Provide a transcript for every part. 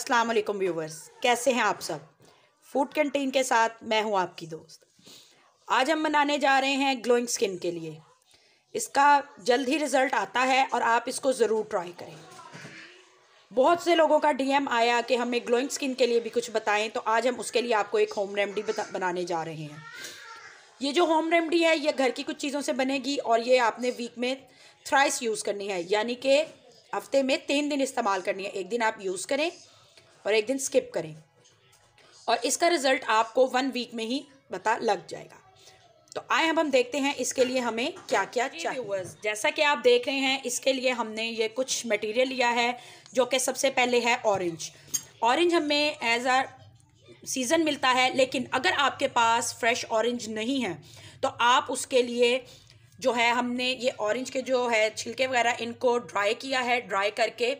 अस्सलाम वालेकुम व्यूवर्स कैसे हैं आप सब फूड कैंटीन के साथ मैं हूं आपकी दोस्त आज हम बनाने जा रहे हैं ग्लोइंग स्किन के लिए इसका जल्द ही रिज़ल्ट आता है और आप इसको ज़रूर ट्राई करें बहुत से लोगों का डीएम आया कि हमें ग्लोइंग स्किन के लिए भी कुछ बताएं तो आज हम उसके लिए आपको एक होम रेमडी बनाने जा रहे हैं ये जो होम रेमडी है ये घर की कुछ चीज़ों से बनेगी और ये आपने वीक में थ्राइस यूज़ करनी है यानी कि हफ्ते में तीन दिन इस्तेमाल करनी है एक दिन आप यूज़ करें और एक दिन स्किप करें और इसका रिज़ल्ट आपको वन वीक में ही पता लग जाएगा तो आए अब हम देखते हैं इसके लिए हमें क्या क्या चाहिए जैसा कि आप देख रहे हैं इसके लिए हमने ये कुछ मटेरियल लिया है जो कि सबसे पहले है ऑरेंज ऑरेंज हमें एज आ सीज़न मिलता है लेकिन अगर आपके पास फ्रेश ऑरेंज नहीं है तो आप उसके लिए जो है हमने ये ऑरेंज के जो है छिलके वगैरह इनको ड्राई किया है ड्राई करके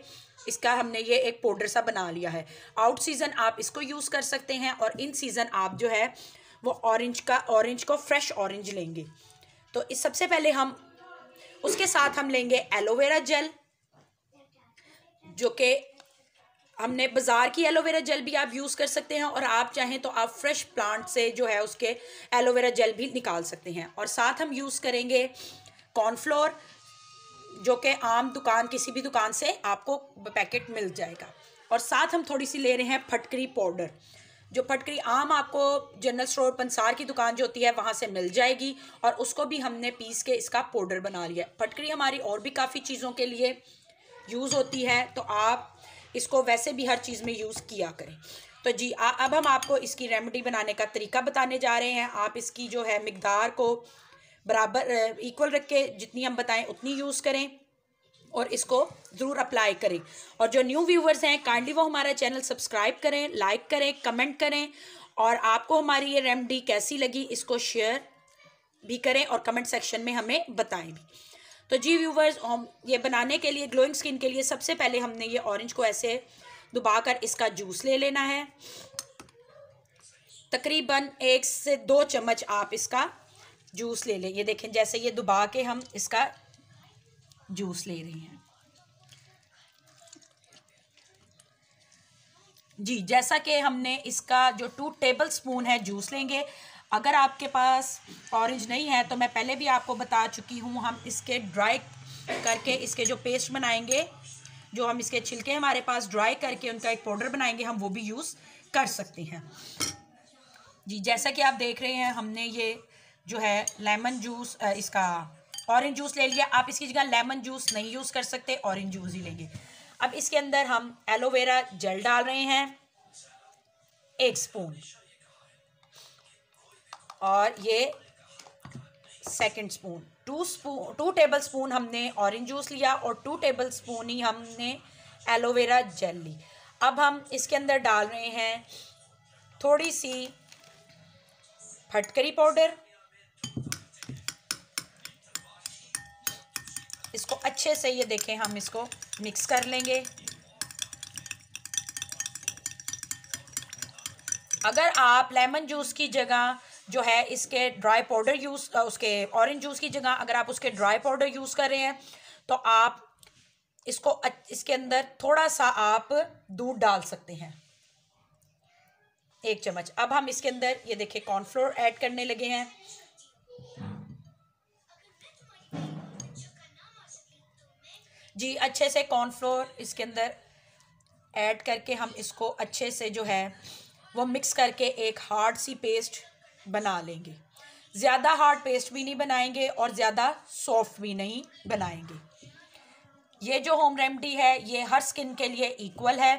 इसका हमने ये एक पाउडर सा बना लिया है आउट सीज़न आप इसको यूज़ कर सकते हैं और इन सीज़न आप जो है वो ऑरेंज का ऑरेंज को फ्रेश ऑरेंज लेंगे तो इस सबसे पहले हम उसके साथ हम लेंगे एलोवेरा जेल जो कि हमने बाज़ार की एलोवेरा जेल भी आप यूज़ कर सकते हैं और आप चाहें तो आप फ्रेश प्लांट से जो है उसके एलोवेरा जेल भी निकाल सकते हैं और साथ हम यूज़ करेंगे कॉर्नफ्लोर जो कि आम दुकान किसी भी दुकान से आपको पैकेट मिल जाएगा और साथ हम थोड़ी सी ले रहे हैं फटकरी पाउडर जो फटकरी आम आपको जनरल स्टोर पंसार की दुकान जो होती है वहाँ से मिल जाएगी और उसको भी हमने पीस के इसका पाउडर बना लिया फटकरी हमारी और भी काफ़ी चीज़ों के लिए यूज़ होती है तो आप इसको वैसे भी हर चीज़ में यूज़ किया करें तो जी आ, अब हम आपको इसकी रेमेडी बनाने का तरीका बताने जा रहे हैं आप इसकी जो है मकदार को बराबर इक्वल रख के जितनी हम बताएं उतनी यूज़ करें और इसको ज़रूर अप्लाई करें और जो न्यू व्यूवर्स हैं काइंडली वो हमारा चैनल सब्सक्राइब करें लाइक करें कमेंट करें और आपको हमारी ये रेमडी कैसी लगी इसको शेयर भी करें और कमेंट सेक्शन में हमें बताएं भी तो जी व्यूवर्स हम ये बनाने के लिए ग्लोइंग स्किन के लिए सबसे पहले हमने ये ऑरेंज को ऐसे दुबा कर इसका जूस ले लेना है तकरीबन एक से दो चम्मच आप इसका जूस ले लें ये देखें जैसे ये दुबा के हम इसका जूस ले रहे हैं जी जैसा कि हमने इसका जो टू टेबल स्पून है जूस लेंगे अगर आपके पास ऑरेंज नहीं है तो मैं पहले भी आपको बता चुकी हूँ हम इसके ड्राई करके इसके जो पेस्ट बनाएंगे जो हम इसके छिलके हमारे पास ड्राई करके उनका एक पाउडर बनाएंगे हम वो भी यूज़ कर सकते हैं जी जैसा कि आप देख रहे हैं हमने ये जो है लेमन जूस इसका ऑरेंज जूस ले लिया आप इसकी जगह लेमन जूस नहीं यूज़ कर सकते ऑरेंज जूस ही लेंगे अब इसके अंदर हम एलोवेरा जेल डाल रहे हैं एक स्पून और ये second spoon two spoon two tablespoon हमने ऑरेंज जूस लिया और टू टेबल स्पून ही हमने एलोवेरा जेल ली अब हम इसके अंदर डाल रहे हैं थोड़ी सी फटकरी पाउडर इसको अच्छे से ये देखें हम इसको मिक्स कर लेंगे अगर आप लेमन जूस की जगह जो है इसके ड्राई पाउडर यूज़ उसके ऑरेंज जूस की जगह अगर आप उसके ड्राई पाउडर यूज़ कर रहे हैं तो आप इसको इसके अंदर थोड़ा सा आप दूध डाल सकते हैं एक चम्मच अब हम इसके अंदर ये देखिए कॉर्नफ्लोर ऐड करने लगे हैं जी अच्छे से कॉर्नफ्लोर इसके अंदर ऐड करके हम इसको अच्छे से जो है वो मिक्स करके एक हार्ड सी पेस्ट बना लेंगे ज़्यादा हार्ड पेस्ट भी नहीं बनाएंगे और ज़्यादा सॉफ्ट भी नहीं बनाएंगे ये जो होम रेमडी है ये हर स्किन के लिए इक्वल है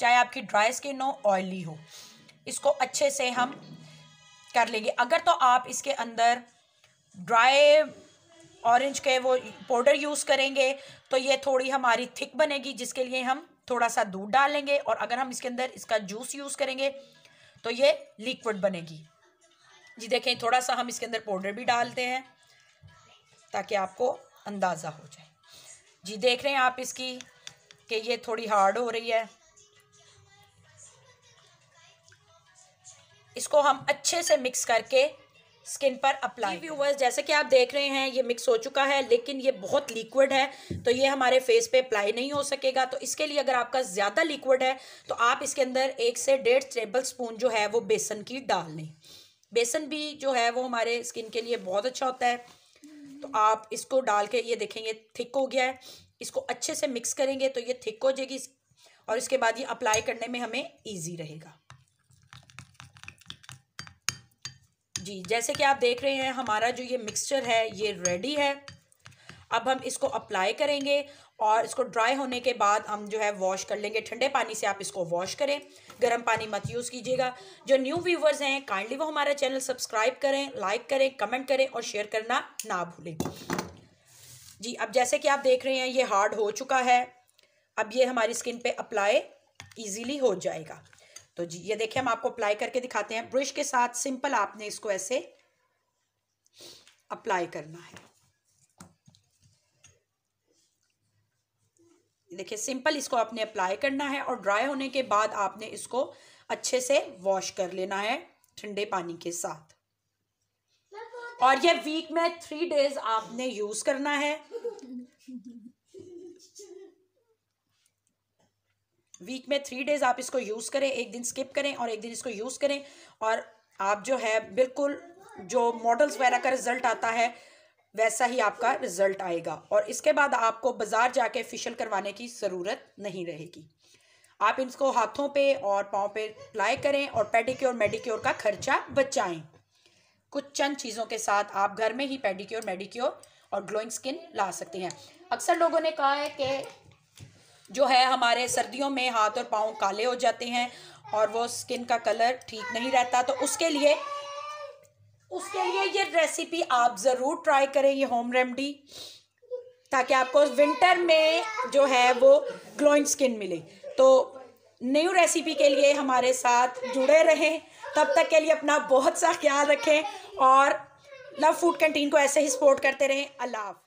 चाहे आपकी ड्राई स्किन हो ऑयली हो इसको अच्छे से हम कर लेंगे अगर तो आप इसके अंदर ड्राई ऑरेंज के वो पाउडर यूज़ करेंगे तो ये थोड़ी हमारी थिक बनेगी जिसके लिए हम थोड़ा सा दूध डालेंगे और अगर हम इसके अंदर इसका जूस यूज़ करेंगे तो ये लिक्विड बनेगी जी देखें थोड़ा सा हम इसके अंदर पाउडर भी डालते हैं ताकि आपको अंदाज़ा हो जाए जी देख रहे हैं आप इसकी कि ये थोड़ी हार्ड हो रही है इसको हम अच्छे से मिक्स करके स्किन पर अप्लाई व्यूवर्स जैसे कि आप देख रहे हैं ये मिक्स हो चुका है लेकिन ये बहुत लिक्विड है तो ये हमारे फेस पे अप्लाई नहीं हो सकेगा तो इसके लिए अगर आपका ज़्यादा लिक्विड है तो आप इसके अंदर एक से डेढ़ टेबल स्पून जो है वो बेसन की डाल लें बेसन भी जो है वो हमारे स्किन के लिए बहुत अच्छा होता है तो आप इसको डाल के ये देखेंगे थिक हो गया है इसको अच्छे से मिक्स करेंगे तो ये थिक हो जाएगी और इसके बाद ये अप्लाई करने में हमें ईजी रहेगा जी जैसे कि आप देख रहे हैं हमारा जो ये मिक्सचर है ये रेडी है अब हम इसको अप्लाई करेंगे और इसको ड्राई होने के बाद हम जो है वॉश कर लेंगे ठंडे पानी से आप इसको वॉश करें गर्म पानी मत यूज़ कीजिएगा जो न्यू व्यूवर्स हैं काइंडली वो हमारा चैनल सब्सक्राइब करें लाइक करें कमेंट करें और शेयर करना ना भूलें जी अब जैसे कि आप देख रहे हैं ये हार्ड हो चुका है अब ये हमारी स्किन पे अप्लाई ईजीली हो जाएगा तो जी ये देखिए हम आपको अप्लाई करके दिखाते हैं ब्रश के साथ सिंपल आपने इसको ऐसे अप्लाई करना है देखिए सिंपल इसको आपने अप्लाई करना है और ड्राई होने के बाद आपने इसको अच्छे से वॉश कर लेना है ठंडे पानी के साथ और ये वीक में थ्री डेज आपने यूज़ करना है वीक में थ्री डेज आप इसको यूज़ करें एक दिन स्किप करें और एक दिन इसको यूज़ करें और आप जो है बिल्कुल जो मॉडल्स वगैरह का रिजल्ट आता है वैसा ही आपका रिजल्ट आएगा और इसके बाद आपको बाज़ार जाके फिशल करवाने की ज़रूरत नहीं रहेगी आप इसको हाथों पे और पाँव पे अप्लाई करें और पेडिक्योर मेडिक्योर का खर्चा बचाएं कुछ चंद चीज़ों के साथ आप घर में ही पेडिक्योर मेडिक्योर और ग्लोइंग स्किन ला सकते हैं अक्सर लोगों ने कहा है कि जो है हमारे सर्दियों में हाथ और पाँव काले हो जाते हैं और वो स्किन का कलर ठीक नहीं रहता तो उसके लिए उसके लिए ये रेसिपी आप ज़रूर ट्राई करें ये होम रेमडी ताकि आपको विंटर में जो है वो ग्लोइंग स्किन मिले तो न्यू रेसिपी के लिए हमारे साथ जुड़े रहें तब तक के लिए अपना बहुत सा ख्याल रखें और लव फूड कैंटीन को ऐसे ही सपोर्ट करते रहें अल्लाह